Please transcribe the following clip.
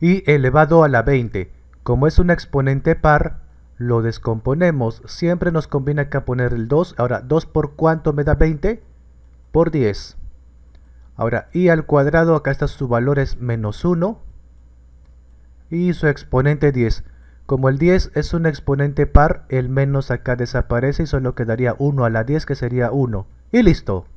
y elevado a la 20. Como es un exponente par, lo descomponemos. Siempre nos conviene acá poner el 2. Ahora, ¿2 por cuánto me da 20? Por 10. Ahora, y al cuadrado, acá está su valor es menos 1. Y su exponente 10. Como el 10 es un exponente par, el menos acá desaparece y solo quedaría 1 a la 10 que sería 1. Y listo.